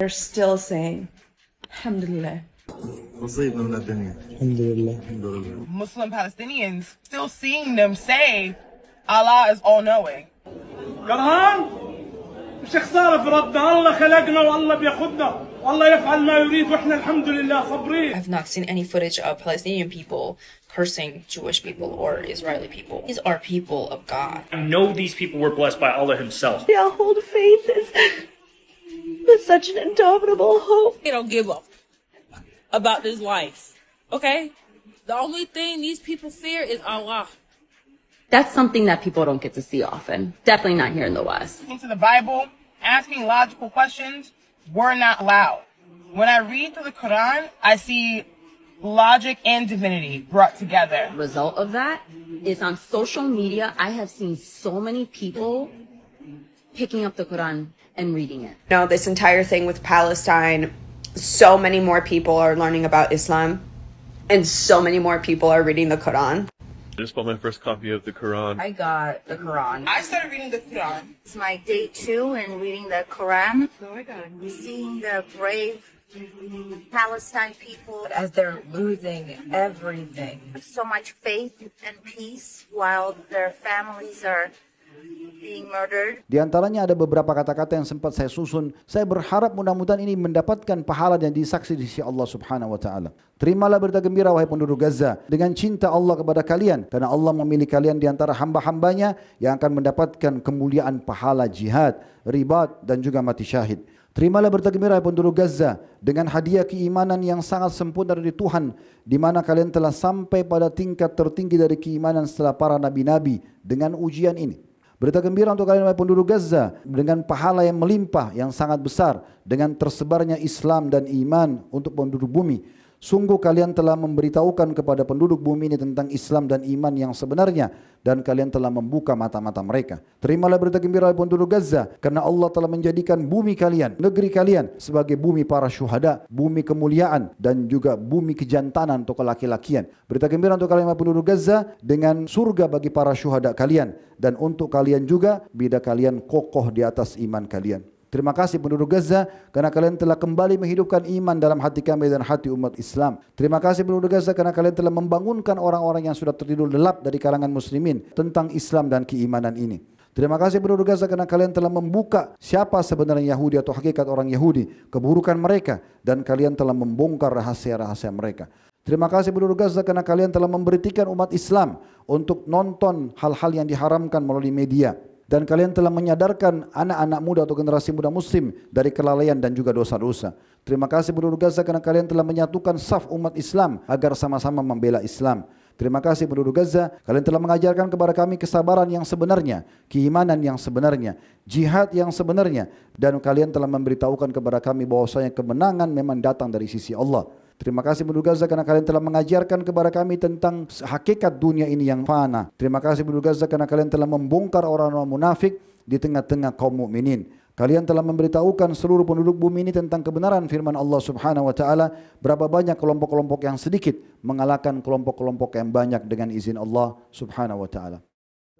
They're still saying, Alhamdulillah. Muslim Palestinians still seeing them say Allah is all knowing I've not seen any footage of Palestinian people cursing Jewish people or Israeli people. These are people of God. I know these people were blessed by Allah himself. Yeah, hold faith with such an indomitable hope. They don't give up about this life. Okay? The only thing these people fear is Allah. That's something that people don't get to see often. Definitely not here in the West. Into the Bible, asking logical questions were not allowed. When I read through the Quran, I see logic and divinity brought together. Result of that is on social media, I have seen so many people picking up the Quran and reading it. You know, this entire thing with Palestine, so many more people are learning about Islam and so many more people are reading the Quran. I just bought my first copy of the Quran. I got the Quran. I started reading the Quran. It's my day two and reading the Quran. Oh my God. Seeing the brave Palestine people as they're losing everything. So much faith and peace while their families are Di antaranya ada beberapa kata-kata yang sempat saya susun. Saya berharap mudah-mudahan ini mendapatkan pahala dan disaksi di sisi Allah Subhanahu wa taala. Terimalah berita gembira wahai penduduk Gaza dengan cinta Allah kepada kalian karena Allah memilih kalian di antara hamba-hambanya yang akan mendapatkan kemuliaan pahala jihad, ribat dan juga mati syahid. Terimalah berita gembira penduduk Gaza dengan hadiah keimanan yang sangat sempurna dari Tuhan di mana kalian telah sampai pada tingkat tertinggi dari keimanan setelah para nabi-nabi dengan ujian ini. Berita gembira untuk kalian penduduk Gaza dengan pahala yang melimpah yang sangat besar dengan tersebarnya Islam dan iman untuk penduduk bumi. Sungguh kalian telah memberitahukan kepada penduduk bumi ini tentang Islam dan iman yang sebenarnya dan kalian telah membuka mata-mata mereka. Terimalah berita gembira penduduk Gaza karena Allah telah menjadikan bumi kalian, negeri kalian sebagai bumi para syuhada, bumi kemuliaan dan juga bumi kejantanan untuk laki-lakian. Berita gembira untuk kalian penduduk Gaza dengan surga bagi para syuhada kalian dan untuk kalian juga bida kalian kokoh di atas iman kalian. Terima kasih penduduk Gaza karena kalian telah kembali menghidupkan iman dalam hati kami dan hati umat Islam. Terima kasih penduduk Gaza karena kalian telah membangunkan orang-orang yang sudah tertidur lelap dari kalangan muslimin tentang Islam dan keimanan ini. Terima kasih penduduk Gaza karena kalian telah membuka siapa sebenarnya Yahudi atau hakikat orang Yahudi, keburukan mereka dan kalian telah membongkar rahasia-rahasia mereka. Terima kasih penduduk Gaza karena kalian telah memberitikan umat Islam untuk nonton hal-hal yang diharamkan melalui media. Dan kalian telah menyadarkan anak-anak muda atau generasi muda muslim dari kelalaian dan juga dosa-dosa. Terima kasih penduduk Gaza karena kalian telah menyatukan saf umat Islam agar sama-sama membela Islam. Terima kasih penduduk Gaza, kalian telah mengajarkan kepada kami kesabaran yang sebenarnya, keimanan yang sebenarnya, jihad yang sebenarnya dan kalian telah memberitahukan kepada kami bahwasanya kemenangan memang datang dari sisi Allah. Terima kasih Ibnu Gaza karena kalian telah mengajarkan kepada kami tentang hakikat dunia ini yang fana. Terima kasih Ibnu Gaza karena kalian telah membongkar orang-orang munafik di tengah-tengah kaum mukminin. Kalian telah memberitahukan seluruh penduduk bumi ini tentang kebenaran firman Allah Subhanahu wa taala, berapa banyak kelompok-kelompok yang sedikit mengalahkan kelompok-kelompok yang banyak dengan izin Allah Subhanahu wa taala.